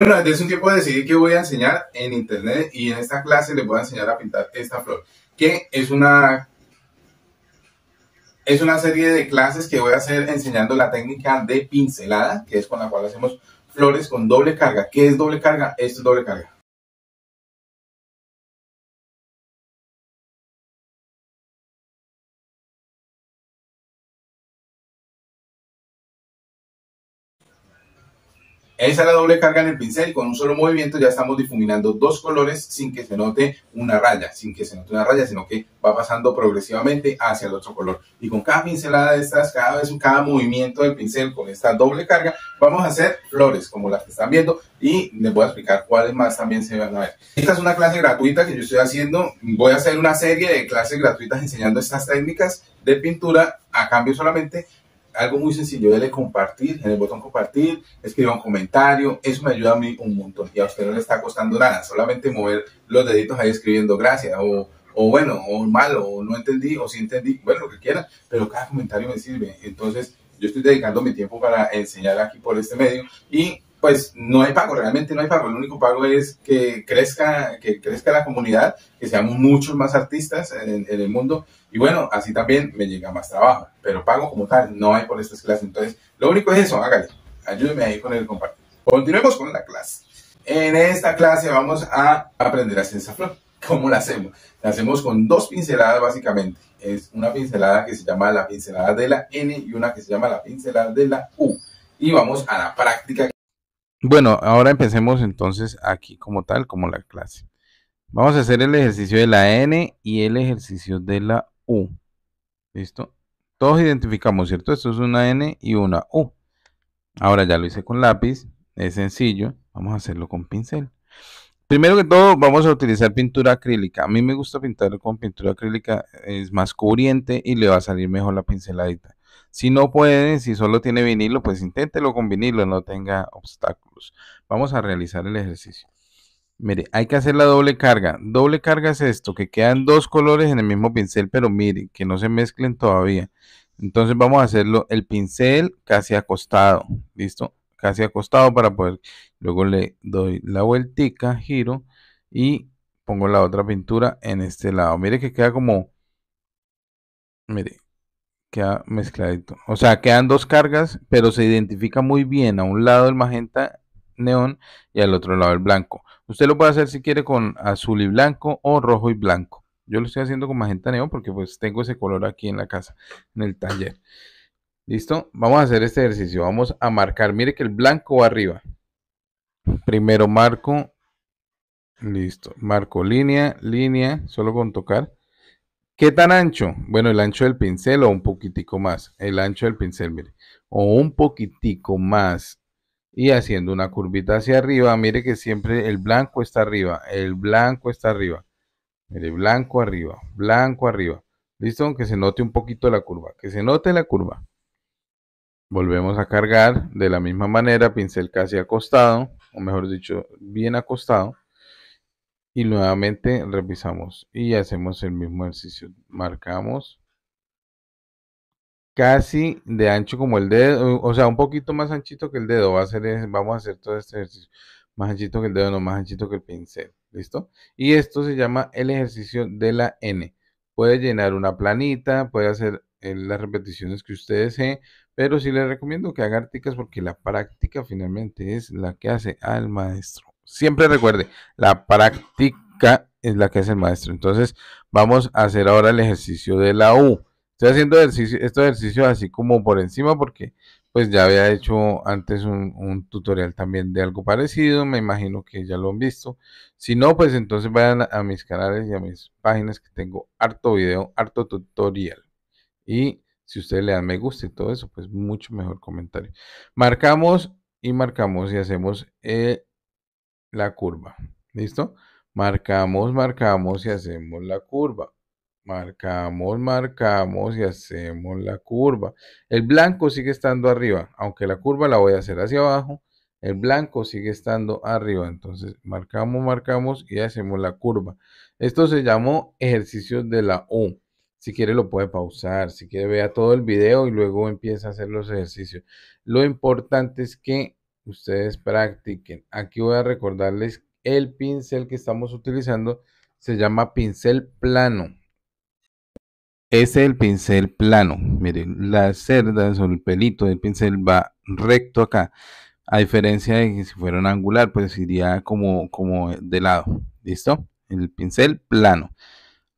Bueno, desde un tiempo decidí que voy a enseñar en internet y en esta clase les voy a enseñar a pintar esta flor, que es una, es una serie de clases que voy a hacer enseñando la técnica de pincelada, que es con la cual hacemos flores con doble carga. ¿Qué es doble carga? Esto es doble carga. Esa es la doble carga en el pincel y con un solo movimiento ya estamos difuminando dos colores sin que se note una raya, sin que se note una raya, sino que va pasando progresivamente hacia el otro color. Y con cada pincelada de estas, cada vez, cada movimiento del pincel con esta doble carga, vamos a hacer flores como las que están viendo y les voy a explicar cuáles más también se van a ver. Esta es una clase gratuita que yo estoy haciendo. Voy a hacer una serie de clases gratuitas enseñando estas técnicas de pintura a cambio solamente algo muy sencillo, dele compartir, en el botón compartir, escriba un comentario, eso me ayuda a mí un montón y a usted no le está costando nada, solamente mover los deditos ahí escribiendo gracias o, o bueno, o mal, o no entendí, o sí entendí, bueno, lo que quiera, pero cada comentario me sirve. Entonces, yo estoy dedicando mi tiempo para enseñar aquí por este medio y pues no hay pago, realmente no hay pago. El único pago es que crezca, que crezca la comunidad, que seamos muchos más artistas en, el mundo. Y bueno, así también me llega más trabajo. Pero pago como tal no hay por estas clases. Entonces, lo único es eso, hágale. Ayúdeme ahí con el compartir. Continuemos con la clase. En esta clase vamos a aprender a hacer flor. ¿Cómo la hacemos? La hacemos con dos pinceladas básicamente. Es una pincelada que se llama la pincelada de la N y una que se llama la pincelada de la U. Y vamos a la práctica. Bueno, ahora empecemos entonces aquí como tal, como la clase. Vamos a hacer el ejercicio de la N y el ejercicio de la U. ¿Listo? Todos identificamos, ¿cierto? Esto es una N y una U. Ahora ya lo hice con lápiz, es sencillo. Vamos a hacerlo con pincel. Primero que todo, vamos a utilizar pintura acrílica. A mí me gusta pintar con pintura acrílica, es más cubriente y le va a salir mejor la pinceladita. Si no puede, si solo tiene vinilo, pues inténtelo con vinilo, no tenga obstáculos. Vamos a realizar el ejercicio. Mire, hay que hacer la doble carga. Doble carga es esto, que quedan dos colores en el mismo pincel, pero mire, que no se mezclen todavía. Entonces vamos a hacerlo el pincel casi acostado, ¿listo? Casi acostado para poder, luego le doy la vueltica, giro y pongo la otra pintura en este lado. Mire que queda como, mire, Queda mezcladito. O sea, quedan dos cargas, pero se identifica muy bien a un lado el magenta neón y al otro lado el blanco. Usted lo puede hacer si quiere con azul y blanco o rojo y blanco. Yo lo estoy haciendo con magenta neón porque pues tengo ese color aquí en la casa, en el taller. ¿Listo? Vamos a hacer este ejercicio. Vamos a marcar. Mire que el blanco va arriba. Primero marco. Listo. Marco línea, línea, solo con tocar. ¿Qué tan ancho? Bueno, el ancho del pincel o un poquitico más. El ancho del pincel, mire. O un poquitico más. Y haciendo una curvita hacia arriba. Mire que siempre el blanco está arriba. El blanco está arriba. Mire, blanco arriba. Blanco arriba. ¿Listo? Aunque se note un poquito la curva. Que se note la curva. Volvemos a cargar de la misma manera. Pincel casi acostado. O mejor dicho, bien acostado y nuevamente revisamos y hacemos el mismo ejercicio. Marcamos casi de ancho como el dedo, o sea, un poquito más anchito que el dedo. Va a ser, vamos a hacer todo este ejercicio. Más anchito que el dedo, no más anchito que el pincel. ¿Listo? Y esto se llama el ejercicio de la N. Puede llenar una planita, puede hacer eh, las repeticiones que ustedes desee, pero sí les recomiendo que hagan ticas porque la práctica finalmente es la que hace al maestro siempre recuerde, la práctica es la que es el maestro. Entonces, vamos a hacer ahora el ejercicio de la U. Estoy haciendo ejercicio, así como por encima porque pues ya había hecho antes un, tutorial también de algo parecido, me imagino que ya lo han visto. Si no, pues entonces vayan a, mis canales y a mis páginas que tengo harto video, harto tutorial. Y si ustedes le dan me gusta y todo eso, pues mucho mejor comentario. Marcamos y marcamos y hacemos eh, la curva. ¿Listo? Marcamos, marcamos y hacemos la curva. Marcamos, marcamos y hacemos la curva. El blanco sigue estando arriba, aunque la curva la voy a hacer hacia abajo. El blanco sigue estando arriba. Entonces, marcamos, marcamos y hacemos la curva. Esto se llamó ejercicio de la u Si quiere lo puede pausar, si quiere vea todo el video y luego empieza a hacer los ejercicios. Lo importante es que ustedes practiquen. Aquí voy a recordarles el pincel que estamos utilizando. Se llama pincel plano. Ese es el pincel plano. Miren, las cerdas o el pelito del pincel va recto acá. A diferencia de que si fuera un angular, pues iría como, como de lado. ¿Listo? El pincel plano.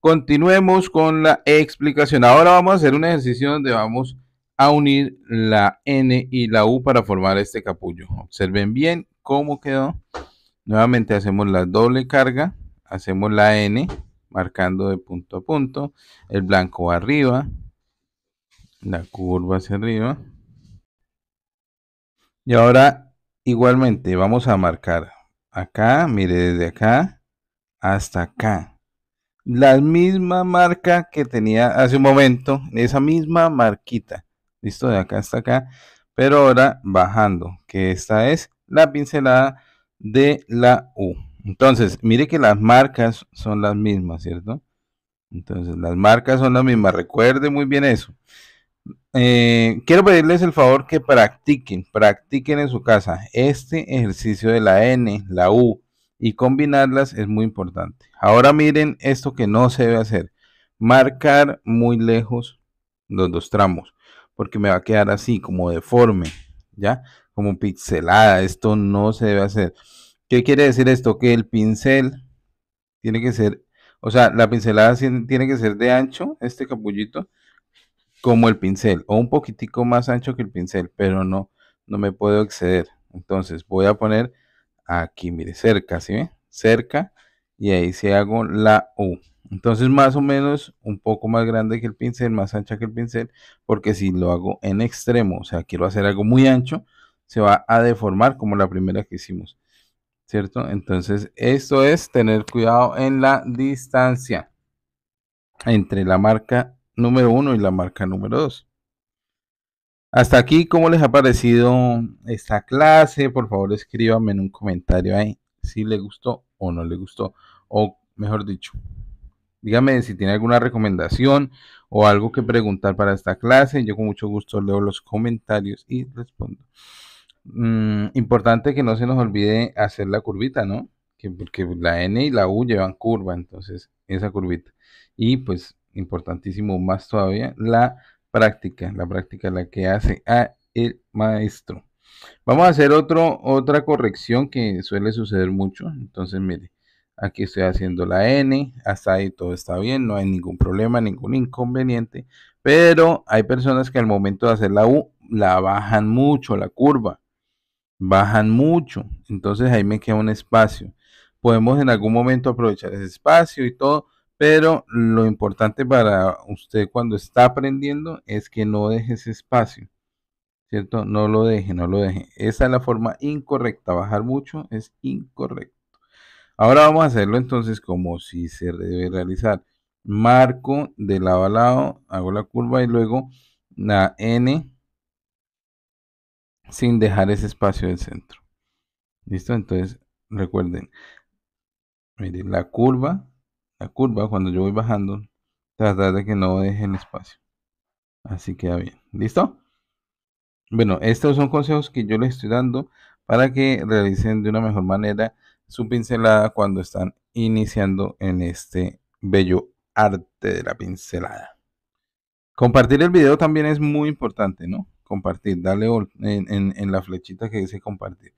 Continuemos con la explicación. Ahora vamos a hacer un ejercicio donde vamos a unir la N y la U para formar este capullo. Observen bien cómo quedó. Nuevamente hacemos la doble carga, hacemos la N marcando de punto a punto, el blanco arriba, la curva hacia arriba. Y ahora igualmente vamos a marcar acá, mire desde acá hasta acá la misma marca que tenía hace un momento, esa misma marquita listo, de acá hasta acá, pero ahora bajando, que esta es la pincelada de la U. Entonces, mire que las marcas son las mismas, ¿cierto? Entonces, las marcas son las mismas, recuerde muy bien eso. Eh, quiero pedirles el favor que practiquen, practiquen en su casa este ejercicio de la N, la U y combinarlas es muy importante. Ahora miren esto que no se debe hacer, marcar muy lejos los dos tramos porque me va a quedar así, como deforme, ¿ya? Como pixelada. Esto no se debe hacer. ¿Qué quiere decir esto? Que el pincel tiene que ser, o sea, la pincelada tiene que ser de ancho, este capullito, como el pincel, o un poquitico más ancho que el pincel, pero no, no me puedo exceder. Entonces voy a poner aquí, mire, cerca, ¿sí ven? Cerca, y ahí se hago la U. Entonces más o menos un poco más grande que el pincel, más ancha que el pincel, porque si lo hago en extremo, o sea, quiero hacer algo muy ancho, se va a deformar como la primera que hicimos, ¿cierto? Entonces esto es tener cuidado en la distancia entre la marca número 1 y la marca número 2. Hasta aquí, ¿cómo les ha parecido esta clase? Por favor, escríbanme en un comentario ahí si le gustó o no le gustó, o mejor dicho, Dígame si tiene alguna recomendación o algo que preguntar para esta clase. Yo con mucho gusto leo los comentarios y respondo. Mm, importante que no se nos olvide hacer la curvita, ¿no? Que, porque la N y la U llevan curva, entonces esa curvita. Y pues, importantísimo más todavía, la práctica, la práctica la que hace a ah, el maestro. Vamos a hacer otro, otra corrección que suele suceder mucho. Entonces, mire, Aquí estoy haciendo la N, hasta ahí todo está bien, no hay ningún problema, ningún inconveniente, pero hay personas que al momento de hacer la U la bajan mucho, la curva, bajan mucho, entonces ahí me queda un espacio. Podemos en algún momento aprovechar ese espacio y todo, pero lo importante para usted cuando está aprendiendo es que no deje ese espacio, ¿cierto? No lo deje, no lo deje. Esa es la forma incorrecta, bajar mucho es incorrecto. Ahora vamos a hacerlo entonces como si se debe realizar. Marco de lado a lado, hago la curva y luego la N sin dejar ese espacio del centro. ¿Listo? Entonces, recuerden, miren, la curva, la curva cuando yo voy bajando, tratar de que no deje el espacio. Así queda bien. ¿Listo? Bueno, estos son consejos que yo les estoy dando para que realicen de una mejor manera su pincelada cuando están iniciando en este bello arte de la pincelada. Compartir el video también es muy importante, ¿no? Compartir, dale en, la flechita que dice compartir.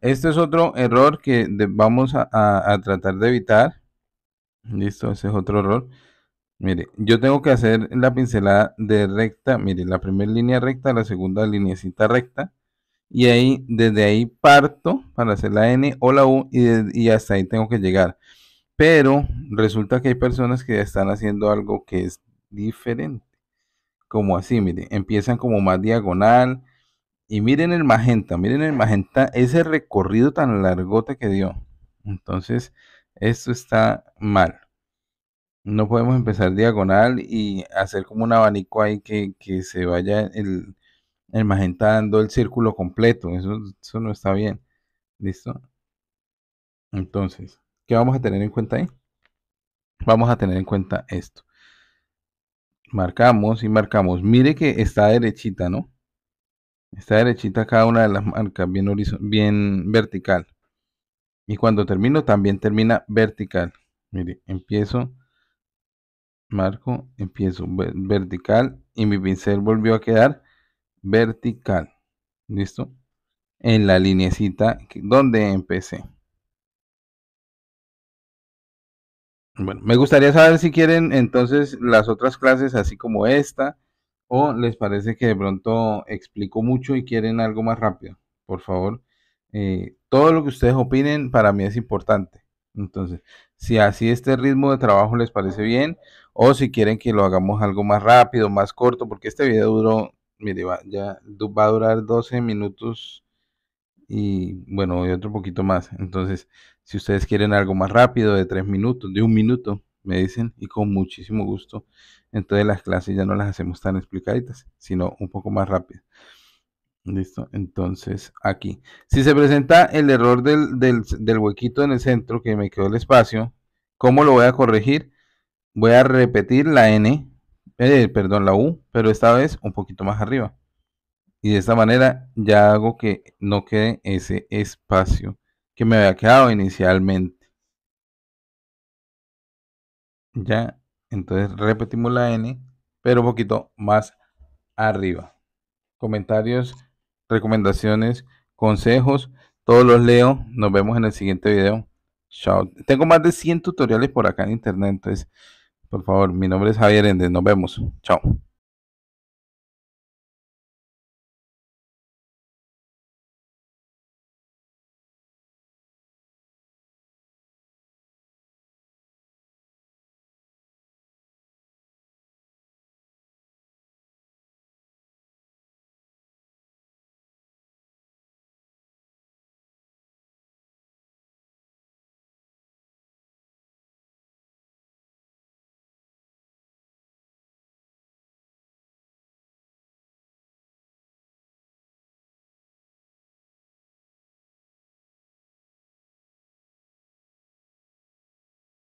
Este es otro error que vamos a, tratar de evitar. Listo, ese es otro error. Mire, yo tengo que hacer la pincelada de recta. Mire, la primera línea recta, la segunda línea recta y ahí desde ahí parto para hacer la N o la U y, hasta ahí tengo que llegar. Pero resulta que hay personas que están haciendo algo que es diferente. Como así, miren, empiezan como más diagonal. Y miren el magenta, miren el magenta, ese recorrido tan largote que dio. Entonces, esto está mal. No podemos empezar diagonal y hacer como un abanico ahí que, que se vaya el, el magenta dando el círculo completo. Eso, no está bien. ¿Listo? Entonces, ¿qué vamos a tener en cuenta ahí? Vamos a tener en cuenta esto. Marcamos y marcamos. Mire que está derechita, ¿no? Está derechita cada una de las marcas, bien, bien vertical. Y cuando termino, también termina vertical. Mire, empiezo, marco, empiezo vertical y mi pincel volvió a quedar vertical. ¿Listo? En la linecita donde empecé. Bueno, me gustaría saber si quieren entonces las otras clases así como esta o les parece que de pronto explico mucho y quieren algo más rápido. Por favor, eh, todo lo que ustedes opinen para mí es importante. Entonces, si así este ritmo de trabajo les parece bien o si quieren que lo hagamos algo más rápido, más corto, porque este video duró mire, va, ya va a durar 12 minutos y bueno, y otro poquito más. Entonces, si ustedes quieren algo más rápido, de 3 minutos, de un minuto, me dicen y con muchísimo gusto. Entonces las clases ya no las hacemos tan explicaditas, sino un poco más rápidas. Listo, entonces aquí. Si se presenta el error del, del huequito en el centro que me quedó el espacio, ¿cómo lo voy a corregir? Voy a repetir la N eh, perdón, la U, pero esta vez un poquito más arriba. Y de esta manera ya hago que no quede ese espacio que me había quedado inicialmente. Ya, entonces repetimos la N, pero un poquito más arriba. Comentarios, recomendaciones, consejos, todos los leo. Nos vemos en el siguiente video. Chao. Tengo más de 100 tutoriales por acá en internet, entonces por favor, mi nombre es Javier Endes, Nos vemos. Chao.